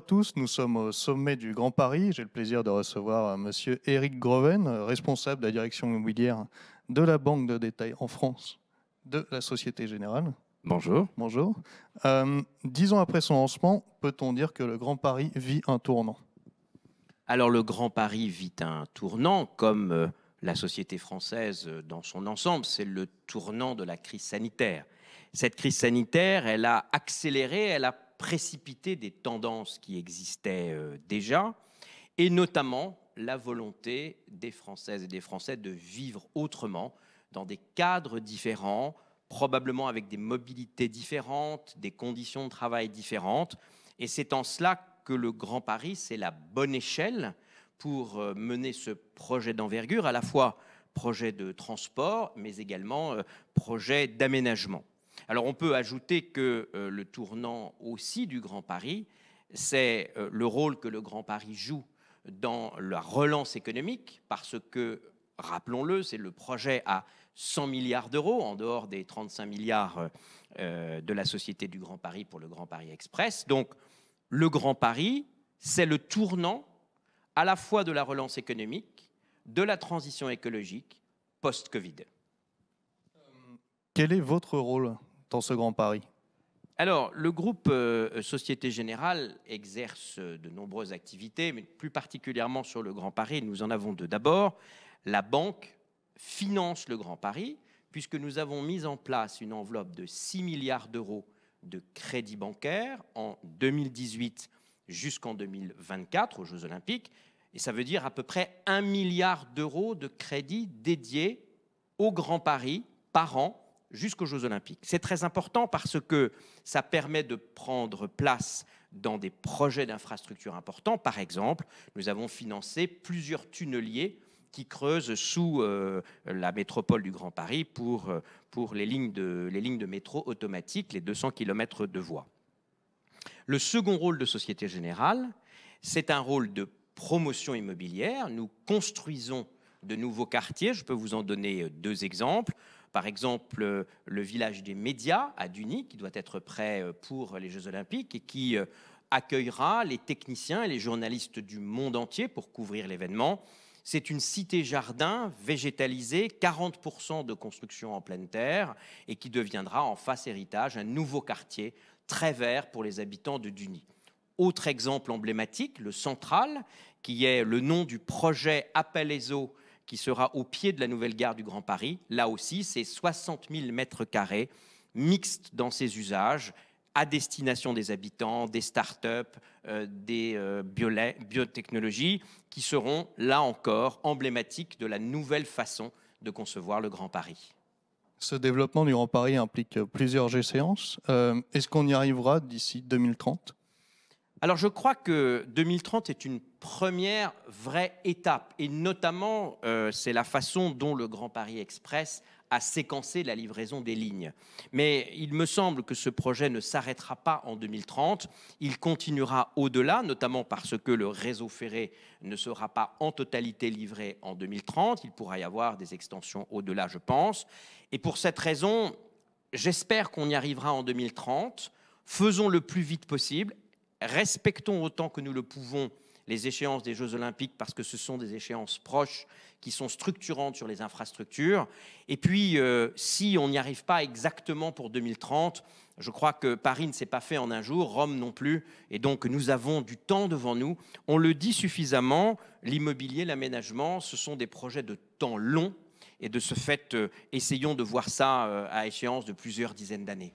tous. Nous sommes au sommet du Grand Paris. J'ai le plaisir de recevoir euh, M. Eric Groven, euh, responsable de la direction immobilière de la Banque de détail en France de la Société Générale. Bonjour. Bonjour. Euh, dix ans après son lancement, peut-on dire que le Grand Paris vit un tournant Alors le Grand Paris vit un tournant comme la société française dans son ensemble. C'est le tournant de la crise sanitaire. Cette crise sanitaire, elle a accéléré, elle a précipiter des tendances qui existaient euh, déjà, et notamment la volonté des Françaises et des Français de vivre autrement, dans des cadres différents, probablement avec des mobilités différentes, des conditions de travail différentes. Et c'est en cela que le Grand Paris, c'est la bonne échelle pour euh, mener ce projet d'envergure, à la fois projet de transport, mais également euh, projet d'aménagement. Alors on peut ajouter que euh, le tournant aussi du Grand Paris, c'est euh, le rôle que le Grand Paris joue dans la relance économique, parce que, rappelons-le, c'est le projet à 100 milliards d'euros, en dehors des 35 milliards euh, de la Société du Grand Paris pour le Grand Paris Express. Donc le Grand Paris, c'est le tournant à la fois de la relance économique, de la transition écologique post-Covid. Quel est votre rôle dans ce Grand Paris alors, le groupe euh, Société Générale exerce euh, de nombreuses activités, mais plus particulièrement sur le Grand Paris, nous en avons deux. D'abord, la banque finance le Grand Paris, puisque nous avons mis en place une enveloppe de 6 milliards d'euros de crédit bancaire en 2018 jusqu'en 2024 aux Jeux Olympiques, et ça veut dire à peu près 1 milliard d'euros de crédit dédiés au Grand Paris par an jusqu'aux Jeux olympiques. C'est très important parce que ça permet de prendre place dans des projets d'infrastructures importants. Par exemple, nous avons financé plusieurs tunneliers qui creusent sous euh, la métropole du Grand Paris pour, euh, pour les, lignes de, les lignes de métro automatiques, les 200 km de voies. Le second rôle de Société Générale, c'est un rôle de promotion immobilière. Nous construisons de nouveaux quartiers. Je peux vous en donner euh, deux exemples. Par exemple, euh, le village des médias à Duny, qui doit être prêt euh, pour les Jeux olympiques et qui accueillera les techniciens et les journalistes du monde entier pour couvrir l'événement. C'est une cité-jardin végétalisée, 40% de construction en pleine terre, et qui deviendra en face héritage un nouveau quartier très vert pour les habitants de Duny. Autre exemple emblématique, le Central, qui est le nom du projet Appel qui sera au pied de la nouvelle gare du Grand Paris. Là aussi, c'est 60 000 mètres carrés mixtes dans ses usages à destination des habitants, des start-up, euh, des euh, biotechnologies qui seront là encore emblématiques de la nouvelle façon de concevoir le Grand Paris. Ce développement du Grand Paris implique plusieurs g euh, Est-ce qu'on y arrivera d'ici 2030 alors je crois que 2030 est une première vraie étape, et notamment euh, c'est la façon dont le Grand Paris Express a séquencé la livraison des lignes. Mais il me semble que ce projet ne s'arrêtera pas en 2030, il continuera au-delà, notamment parce que le réseau ferré ne sera pas en totalité livré en 2030, il pourra y avoir des extensions au-delà, je pense. Et pour cette raison, j'espère qu'on y arrivera en 2030. Faisons le plus vite possible, respectons autant que nous le pouvons les échéances des Jeux olympiques parce que ce sont des échéances proches qui sont structurantes sur les infrastructures. Et puis, euh, si on n'y arrive pas exactement pour 2030, je crois que Paris ne s'est pas fait en un jour, Rome non plus, et donc nous avons du temps devant nous. On le dit suffisamment, l'immobilier, l'aménagement, ce sont des projets de temps long, et de ce fait, euh, essayons de voir ça euh, à échéance de plusieurs dizaines d'années.